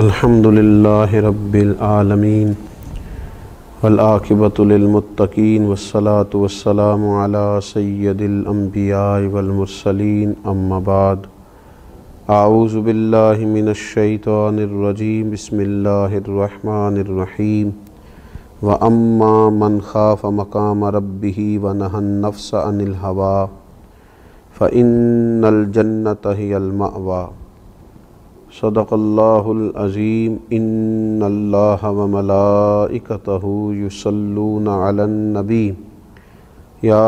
الحمد للہ رب العالمین ولاقبۃ المطقین و والسلام وسلام علیٰ سید والمرسلین اما امباد اعوذ باللہ من الرجیم بسم اللہ الرحیم الرحمٰیمنخا ف مقام ربی و نََََََََََََ نفصَََ الحواء فن الجنت الما صدق اللہ العظیم ان اللہ و ملائکتہ یسلون علی النبی یا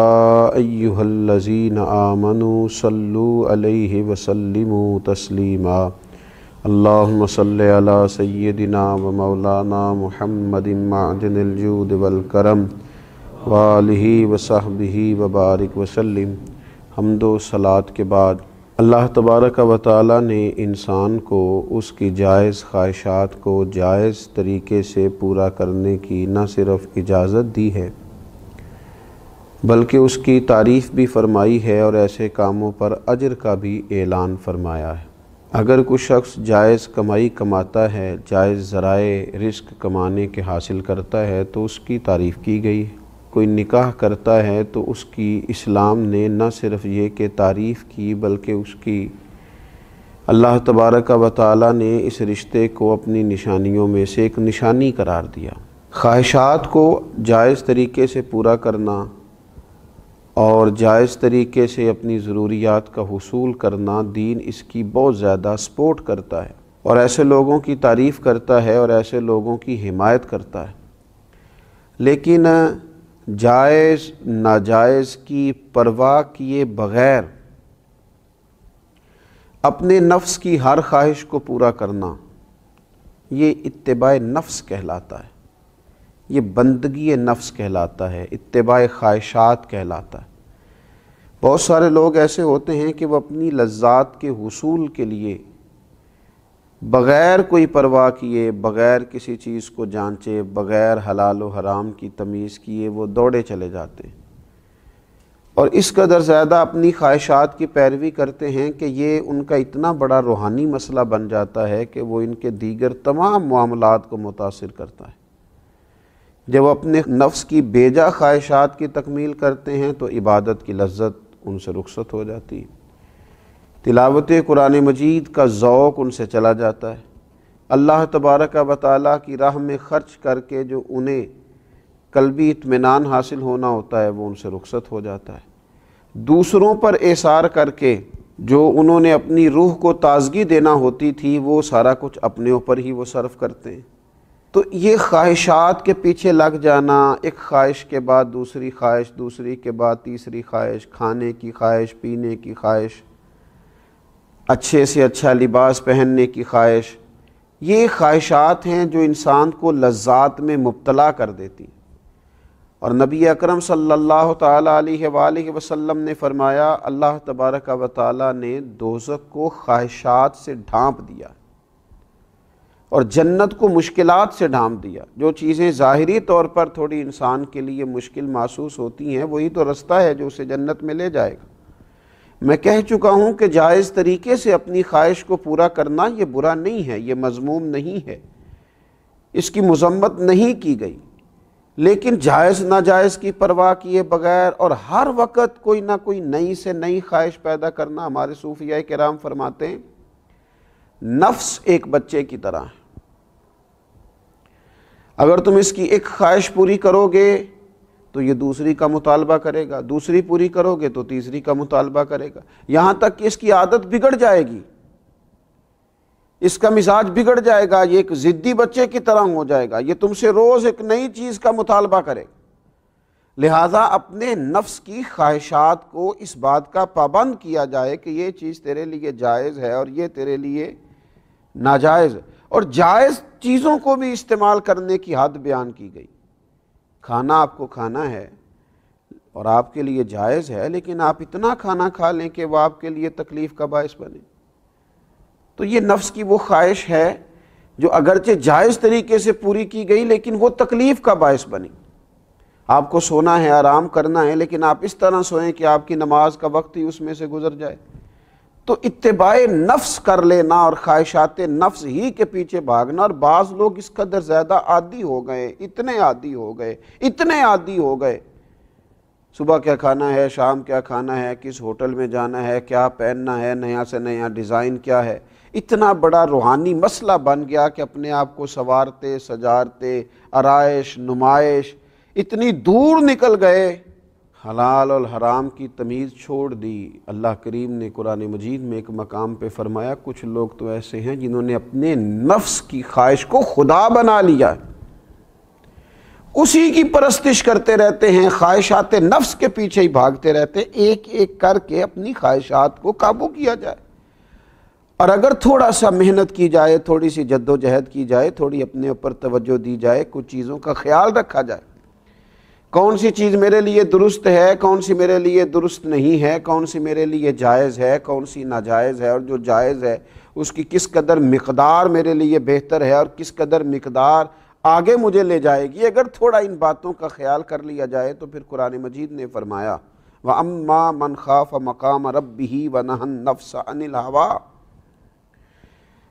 ایہا الذین آمنوا صلو علیہ وسلموا تسلیما اللہم صلی علی سیدنا و مولانا محمد معدن الجود والکرم وآلہ وصحبہ وبارک وسلم حمد و صلات کے بعد اللہ تبارک و تعالی نے انسان کو اس کی جائز خواہشات کو جائز طریقے سے پورا کرنے کی نہ صرف اجازت دی ہے بلکہ اس کی تعریف بھی فرمائی ہے اور ایسے کاموں پر اجر کا بھی اعلان فرمایا ہے اگر کوئی شخص جائز کمائی کماتا ہے جائز ذرائع رزق کمانے کے حاصل کرتا ہے تو اس کی تعریف کی گئی ہے کوئی نکاح کرتا ہے تو اس کی اسلام نے نہ صرف یہ کہ تعریف کی بلکہ اس کی اللہ تبارک و تعالی نے اس رشتے کو اپنی نشانیوں میں سے ایک نشانی قرار دیا خواہشات کو جائز طریقے سے پورا کرنا اور جائز طریقے سے اپنی ضروریات کا حصول کرنا دین اس کی بہت زیادہ سپورٹ کرتا ہے اور ایسے لوگوں کی تعریف کرتا ہے اور ایسے لوگوں کی حمایت کرتا ہے لیکن جائز ناجائز کی پرواہ کیے بغیر اپنے نفس کی ہر خواہش کو پورا کرنا یہ اتباع نفس کہلاتا ہے یہ بندگی نفس کہلاتا ہے اتباع خواہشات کہلاتا ہے بہت سارے لوگ ایسے ہوتے ہیں کہ وہ اپنی لذات کے حصول کے لیے بغیر کوئی پرواہ کیے بغیر کسی چیز کو جانچے بغیر حلال و حرام کی تمیز کیے وہ دوڑے چلے جاتے ہیں اور اس قدر زیادہ اپنی خواہشات کی پیروی کرتے ہیں کہ یہ ان کا اتنا بڑا روحانی مسئلہ بن جاتا ہے کہ وہ ان کے دیگر تمام معاملات کو متاثر کرتا ہے جب وہ اپنے نفس کی بیجا خواہشات کی تکمیل کرتے ہیں تو عبادت کی لذت ان سے رخصت ہو جاتی ہے تلاوت قرآن مجید کا ذوق ان سے چلا جاتا ہے اللہ تبارک و تعالیٰ کی راہ میں خرچ کر کے جو انہیں قلبی اطمینان حاصل ہونا ہوتا ہے وہ ان سے رخصت ہو جاتا ہے دوسروں پر احسار کر کے جو انہوں نے اپنی روح کو تازگی دینا ہوتی تھی وہ سارا کچھ اپنے اوپر ہی وہ صرف کرتے ہیں تو یہ خواہشات کے پیچھے لگ جانا ایک خواہش کے بعد دوسری خواہش دوسری کے بعد تیسری خواہش کھانے کی خواہش پینے کی خواہش اچھے سے اچھا لباس پہننے کی خواہش یہ خواہشات ہیں جو انسان کو لذات میں مبتلا کر دیتی اور نبی اکرم صلی اللہ تعالیٰ علیہ وآلہ وسلم نے فرمایا اللہ تبارک و تعالیٰ نے دوزک کو خواہشات سے ڈھانپ دیا اور جنت کو مشکلات سے ڈھانپ دیا جو چیزیں ظاہری طور پر تھوڑی انسان کے لیے مشکل محسوس ہوتی ہیں وہی تو رستہ ہے جو اسے جنت میں لے جائے گا میں کہہ چکا ہوں کہ جائز طریقے سے اپنی خواہش کو پورا کرنا یہ برا نہیں ہے یہ مضموم نہیں ہے اس کی مذمت نہیں کی گئی لیکن جائز ناجائز کی پرواہ کیے بغیر اور ہر وقت کوئی نہ کوئی نئی سے نئی خواہش پیدا کرنا ہمارے صوفیہ کرام فرماتے ہیں نفس ایک بچے کی طرح ہے اگر تم اس کی ایک خواہش پوری کرو گے تو یہ دوسری کا مطالبہ کرے گا دوسری پوری کرو گے تو تیسری کا مطالبہ کرے گا یہاں تک کہ اس کی عادت بگڑ جائے گی اس کا مزاج بگڑ جائے گا یہ ایک ضدی بچے کی طرح ہو جائے گا یہ تم سے روز ایک نئی چیز کا مطالبہ کرے گا لہٰذا اپنے نفس کی خواہشات کو اس بات کا پابند کیا جائے کہ یہ چیز تیرے لیے جائز ہے اور یہ تیرے لیے ناجائز ہے اور جائز چیزوں کو بھی استعمال کرنے کی حد بیان کی گئی کھانا آپ کو کھانا ہے اور آپ کے لیے جائز ہے لیکن آپ اتنا کھانا کھا لیں کہ وہ آپ کے لیے تکلیف کا باعث بنے تو یہ نفس کی وہ خواہش ہے جو اگرچہ جائز طریقے سے پوری کی گئی لیکن وہ تکلیف کا باعث بنی آپ کو سونا ہے آرام کرنا ہے لیکن آپ اس طرح سوئیں کہ آپ کی نماز کا وقت ہی اس میں سے گزر جائے تو اتباع نفس کر لینا اور خواہشات نفس ہی کے پیچھے بھاگنا اور بعض لوگ اس قدر زیادہ عادی ہو گئے اتنے عادی ہو گئے اتنے عادی ہو گئے صبح کیا کھانا ہے شام کیا کھانا ہے کس ہوٹل میں جانا ہے کیا پہننا ہے نیا سے نیا ڈیزائن کیا ہے اتنا بڑا روحانی مسئلہ بن گیا کہ اپنے آپ کو سوارتے سجارتے آرائش نمائش اتنی دور نکل گئے حلال الحرام کی تمیز چھوڑ دی اللہ کریم نے قرآن مجید میں ایک مقام پہ فرمایا کچھ لوگ تو ایسے ہیں جنہوں نے اپنے نفس کی خواہش کو خدا بنا لیا اسی کی پرستش کرتے رہتے ہیں خواہشات نفس کے پیچھے ہی بھاگتے رہتے ہیں ایک ایک کر کے اپنی خواہشات کو قابو کیا جائے اور اگر تھوڑا سا محنت کی جائے تھوڑی سی جد و جہد کی جائے تھوڑی اپنے اوپر توجہ دی جائے کچھ چیزوں کا خیال رکھا جائے کون سی چیز میرے لیے درست ہے کون سی میرے لیے درست نہیں ہے کون سی میرے لیے جائز ہے کون سی ناجائز ہے اور جو جائز ہے اس کی کس قدر مقدار میرے لیے بہتر ہے اور کس قدر مقدار آگے مجھے لے جائے گی اگر تھوڑا ان باتوں کا خیال کر لیا جائے تو پھر قرآن مجید نے فرمایا وہ اماں خَافَ مَقَامَ مقام ربی نَفْسَ نفس ان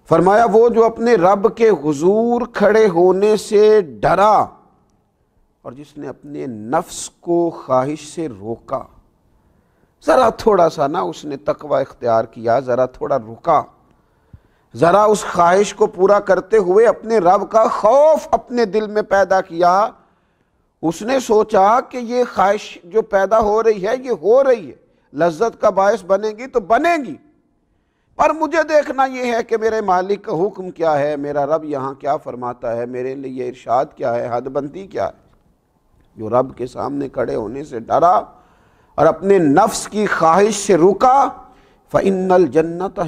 فرمایا وہ جو اپنے رب کے حضور کھڑے ہونے سے ڈرا اور جس نے اپنے نفس کو خواہش سے روکا ذرا تھوڑا سا نا اس نے تقوی اختیار کیا ذرا تھوڑا رکا ذرا اس خواہش کو پورا کرتے ہوئے اپنے رب کا خوف اپنے دل میں پیدا کیا اس نے سوچا کہ یہ خواہش جو پیدا ہو رہی ہے یہ ہو رہی ہے لذت کا باعث بنے گی تو بنے گی پر مجھے دیکھنا یہ ہے کہ میرے مالک کا حکم کیا ہے میرا رب یہاں کیا فرماتا ہے میرے لیے ارشاد کیا ہے حد بندی کیا ہے جو رب کے سامنے کھڑے ہونے سے ڈرا اور اپنے نفس کی خواہش سے رکا فن الجنت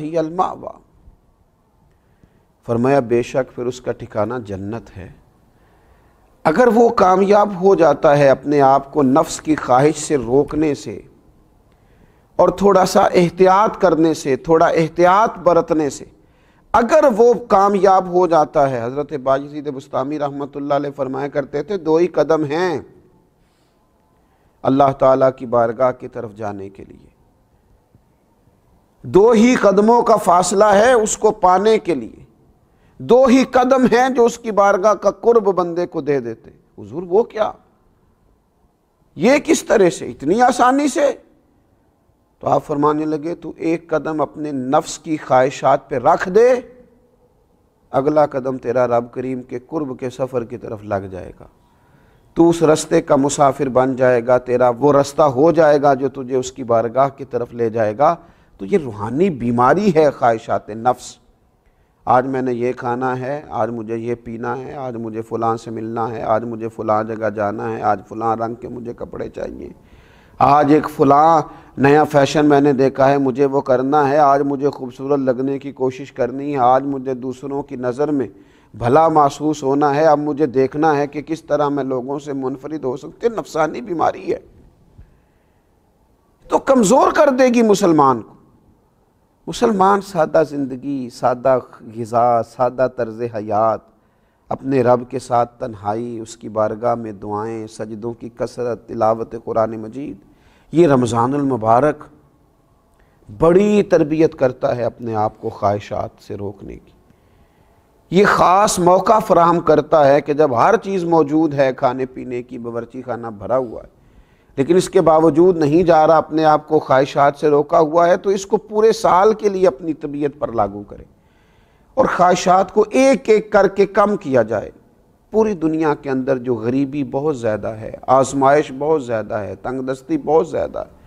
فرمایا بے شک پھر اس کا ٹھکانہ جنت ہے اگر وہ کامیاب ہو جاتا ہے اپنے آپ کو نفس کی خواہش سے روکنے سے اور تھوڑا سا احتیاط کرنے سے تھوڑا احتیاط برتنے سے اگر وہ کامیاب ہو جاتا ہے حضرت باجزید بستامی رحمت اللہ علیہ فرمایا کرتے تھے دو ہی قدم ہیں اللہ تعالیٰ کی بارگاہ کی طرف جانے کے لیے دو ہی قدموں کا فاصلہ ہے اس کو پانے کے لیے دو ہی قدم ہیں جو اس کی بارگاہ کا قرب بندے کو دے دیتے حضور وہ کیا یہ کس طرح سے اتنی آسانی سے تو آپ فرمانے لگے تو ایک قدم اپنے نفس کی خواہشات پہ رکھ دے اگلا قدم تیرا رب کریم کے قرب کے سفر کی طرف لگ جائے گا تو اس رستے کا مسافر بن جائے گا تیرا وہ رستہ ہو جائے گا جو تجھے اس کی بارگاہ کی طرف لے جائے گا تو یہ روحانی بیماری ہے خواہشات نفس آج میں نے یہ کھانا ہے آج مجھے یہ پینا ہے آج مجھے فلاں سے ملنا ہے آج مجھے فلاں جگہ جانا ہے آج فلاں رنگ کے مجھے کپڑے چاہیے آج ایک فلاں نیا فیشن میں نے دیکھا ہے مجھے وہ کرنا ہے آج مجھے خوبصورت لگنے کی کوشش کرنی ہے آج مجھے دوسروں کی نظر میں بھلا محسوس ہونا ہے اب مجھے دیکھنا ہے کہ کس طرح میں لوگوں سے منفرد ہو سکتے نفسانی بیماری ہے تو کمزور کر دے گی مسلمان کو مسلمان سادہ زندگی سادہ غذا سادہ طرز حیات اپنے رب کے ساتھ تنہائی اس کی بارگاہ میں دعائیں سجدوں کی کثرت تلاوت قرآن مجید یہ رمضان المبارک بڑی تربیت کرتا ہے اپنے آپ کو خواہشات سے روکنے کی یہ خاص موقع فراہم کرتا ہے کہ جب ہر چیز موجود ہے کھانے پینے کی باورچی خانہ بھرا ہوا ہے لیکن اس کے باوجود نہیں جا رہا اپنے آپ کو خواہشات سے روکا ہوا ہے تو اس کو پورے سال کے لیے اپنی طبیعت پر لاگو کرے اور خواہشات کو ایک ایک کر کے کم کیا جائے پوری دنیا کے اندر جو غریبی بہت زیادہ ہے آزمائش بہت زیادہ ہے تنگ دستی بہت زیادہ ہے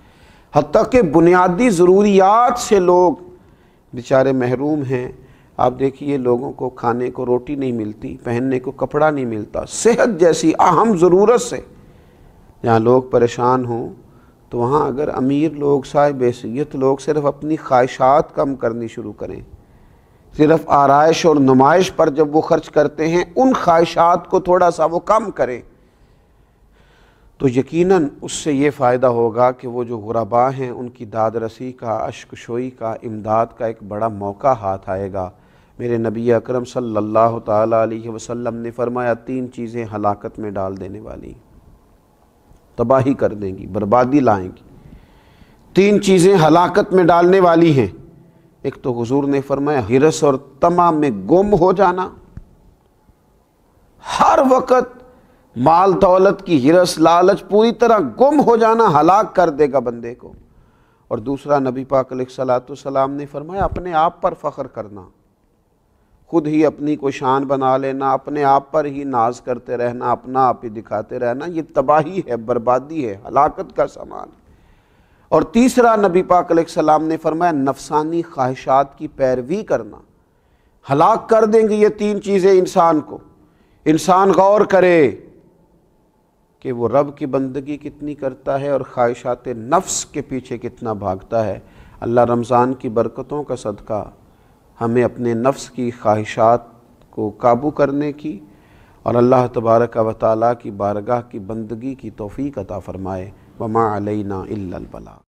حتیٰ کہ بنیادی ضروریات سے لوگ بیچارے محروم ہیں آپ دیکھیے لوگوں کو کھانے کو روٹی نہیں ملتی پہننے کو کپڑا نہیں ملتا صحت جیسی اہم ضرورت سے جہاں لوگ پریشان ہوں تو وہاں اگر امیر لوگ سائے بے لوگ صرف اپنی خواہشات کم کرنی شروع کریں صرف آرائش اور نمائش پر جب وہ خرچ کرتے ہیں ان خواہشات کو تھوڑا سا وہ کم کریں تو یقیناً اس سے یہ فائدہ ہوگا کہ وہ جو غرباں ہیں ان کی داد رسی کا شوئی کا امداد کا ایک بڑا موقع ہاتھ آئے گا میرے نبی اکرم صلی اللہ تعالیٰ علیہ وسلم نے فرمایا تین چیزیں ہلاکت میں ڈال دینے والی تباہی کر دیں گی بربادی لائیں گی تین چیزیں ہلاکت میں ڈالنے والی ہیں ایک تو حضور نے فرمایا ہرس اور تمام میں گم ہو جانا ہر وقت مال دولت کی ہرس لالچ پوری طرح گم ہو جانا ہلاک کر دے گا بندے کو اور دوسرا نبی پاک علیہ السلام نے فرمایا اپنے آپ پر فخر کرنا خود ہی اپنی کو شان بنا لینا اپنے آپ پر ہی ناز کرتے رہنا اپنا آپ ہی دکھاتے رہنا یہ تباہی ہے بربادی ہے ہلاکت کا سامان اور تیسرا نبی پاک علیہ السلام نے فرمایا نفسانی خواہشات کی پیروی کرنا ہلاک کر دیں گے یہ تین چیزیں انسان کو انسان غور کرے کہ وہ رب کی بندگی کتنی کرتا ہے اور خواہشات نفس کے پیچھے کتنا بھاگتا ہے اللہ رمضان کی برکتوں کا صدقہ ہمیں اپنے نفس کی خواہشات کو قابو کرنے کی اور اللہ تبارک و تعالیٰ کی بارگاہ کی بندگی کی توفیق عطا فرمائے وما علینا البلاغ